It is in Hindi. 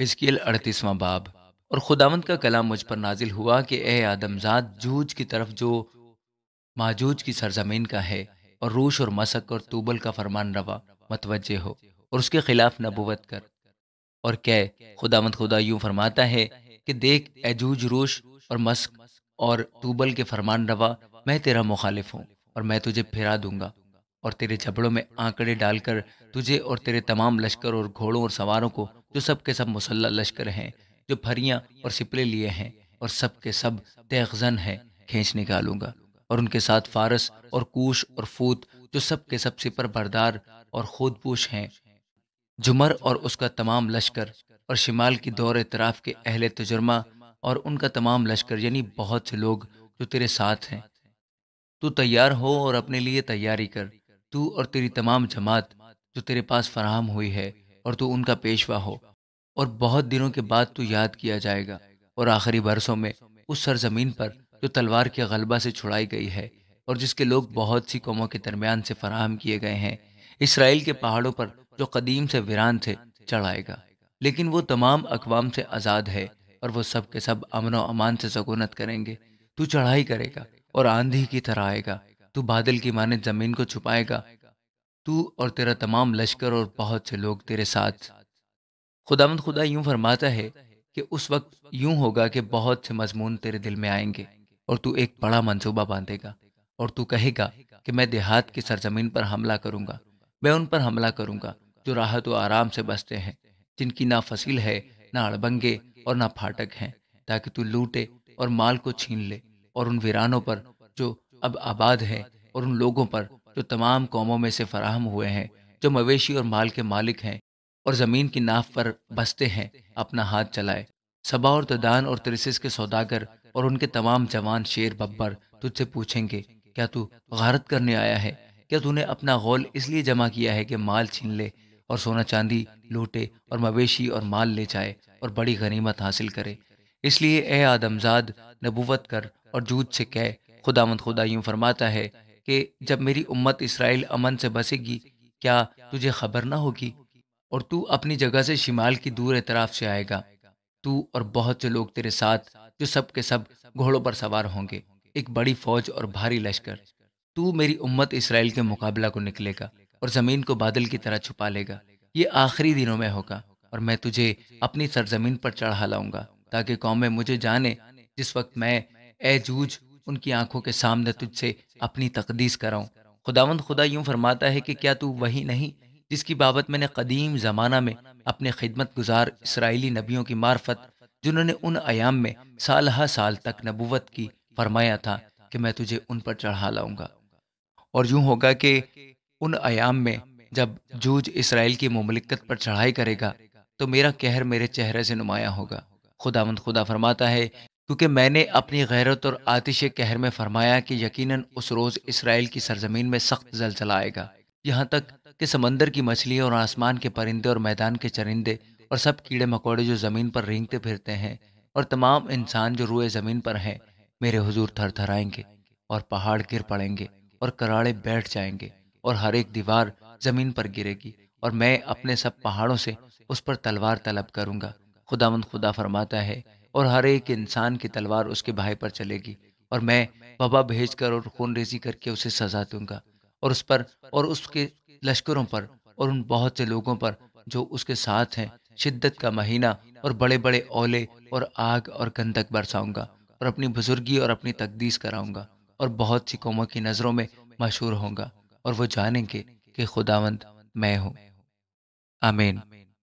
हिस्कील अड़तीसवां बाब और खुदावंत का कलाम मुझ पर नाजिल हुआ कि ए आदमजाद जूज की तरफ जो माजूज की सरजमीन का है और रूश और मसक और तूबल का फरमान रवा मतवजे हो और उसके खिलाफ नबूवत कर और कह खुदावंत खुदा यूं फरमाता है कि देख एजूज रूश और मस्क और तूबल के फरमान रवा मैं तेरा मुखालिफ हूँ और मैं तुझे फिरा दूंगा और तेरे जबड़ों में आंकड़े डालकर तुझे और तेरे तमाम लश्कर और घोड़ों और सवारों को जो सब के सब मुसल्ला लश्कर हैं जो फरियाँ और सिपले लिए हैं और सब के सब तेगजन हैं खींच निकालूंगा और उनके साथ फारस और कूश और फूत जो सब के सब सिपर बरदार और खोदपूश हैं जुमर और उसका तमाम लश्कर और शिमाल की दौर तराफ के अहले तजुर्मा और उनका तमाम लश्कर यानी बहुत से लोग जो तेरे साथ हैं तू तैयार हो और अपने लिए तैयारी कर तू और तेरी तमाम जमात जो तेरे पास फराहम हुई है और तू उनका पेशवा हो और बहुत दिनों के बाद तू याद किया जाएगा और आखिरी बरसों में उस सरजमीन पर जो तलवार के गलबा से छुड़ाई गई है और जिसके लोग बहुत सी कौमों के दरमियान से फराहम किए गए हैं इसराइल के पहाड़ों पर जो कदीम से वीरान थे चढ़ाएगा लेकिन वो तमाम अकवाम से आज़ाद है और वो सब के सब अमन अमान से सकूनत करेंगे तू चढ़ाई करेगा और आंधी की तरह आएगा तू बादल की माने जमीन को छुपाएगा तू और तेरा तमाम लश्कर और बहुत से लोग तेरे साथ खुदामंद खुदा यूं फरमाता है कि उस वक्त यूं होगा कि बहुत से मजमून तेरे दिल में आएंगे और तू एक बड़ा मंसूबा बांधेगा और तू कहेगा कि मैं देहात की सरजमीन पर हमला करूंगा मैं उन पर हमला करूंगा जो राहत व आराम से बसते हैं जिनकी ना फसील है ना अड़बंगे और ना फाटक हैं ताकि तू लूटे और माल को छीन ले और उन वीरानों पर जो अब आबाद है और उन लोगों पर जो तमाम कौमों में से फराहम हुए हैं जो मवेशी और माल के मालिक हैं और ज़मीन की नाफ पर बसते हैं अपना हाथ चलाए सबा और ददान और त्रिसिस के सौदागर और उनके तमाम जवान शेर बब्बर तुझसे पूछेंगे क्या तू गारत करने आया है क्या तूने अपना गौल इसलिए जमा किया है कि माल छीन ले और सोना चांदी लूटे और मवेशी और माल ले जाए और बड़ी गनीमत हासिल करे इसलिए ए आदमजाद नबूवत कर और जूझ से कह खुदामंद खुदा यूँ फरमाता है कि जब मेरी उम्मत इसराइल अमन से बसेगी क्या तुझे खबर ना होगी और तू अपनी जगह से शिमाल की दूर एतराफ से आएगा तू और बहुत से लोग तेरे साथ जो सब के सब घोड़ों पर सवार होंगे एक बड़ी फौज और भारी लश्कर तू मेरी उम्मत इसराइल के मुकाबला को निकलेगा और ज़मीन को बादल की तरह छुपा लेगा ये आखिरी दिनों में होगा और मैं तुझे अपनी सरजमीन पर चढ़ा लाऊंगा ताकि कौमें मुझे जाने जिस वक्त मैं ए जूझ उनकी आंखों के सामने तुझसे अपनी तकदीस कराऊं खुदावंद खुदा यूं फरमाता है कि क्या तू वही नहीं जिसकी बाबत मैंने कदीम ज़माना में अपने खिदमत गुजार इसराइली नबियों की मार्फत जिन्होंने उन आयाम में साल हा साल तक नबूवत की फरमाया था कि मैं तुझे उन पर चढ़ा लाऊंगा और यूं होगा कि उन आयाम में जब जूज इसराइल की ममलिकत पर चढ़ाई करेगा तो मेरा कहर मेरे चेहरे से नुमाया होगा खुदावंद खुदा फरमाता है क्योंकि मैंने अपनी गैरत और आतिश कहर में फरमाया कि यकीनन उस रोज़ इसराइल की सरजमीन में सख्त जलजला आएगा यहाँ तक कि समंदर की मछली और आसमान के परिंदे और मैदान के चरिंदे और सब कीड़े मकोड़े जो ज़मीन पर रेंगते फिरते हैं और तमाम इंसान जो रुए ज़मीन पर हैं मेरे हुजूर थर थराएंगे और पहाड़ गिर पड़ेंगे और कराड़े बैठ जाएंगे और हर एक दीवार ज़मीन पर गिरेगी और मैं अपने सब पहाड़ों से उस पर तलवार तलब करूँगा खुदा खुदा फरमाता है और हर एक इंसान की तलवार उसके भाई पर चलेगी और मैं बाबा भेज कर और खून रेजी करके उसे सजा दूंगा और उस पर और उसके लश्करों पर और उन बहुत से लोगों पर जो उसके साथ हैं शिद्दत का महीना और बड़े बड़े ओले और आग और गंधक बरसाऊंगा और अपनी बुजुर्गी और अपनी तकदीस कराऊंगा और बहुत सी कौमों की नज़रों में मशहूर होंगे और वो जानेंगे कि खुदावंद मैं हूँ आमीन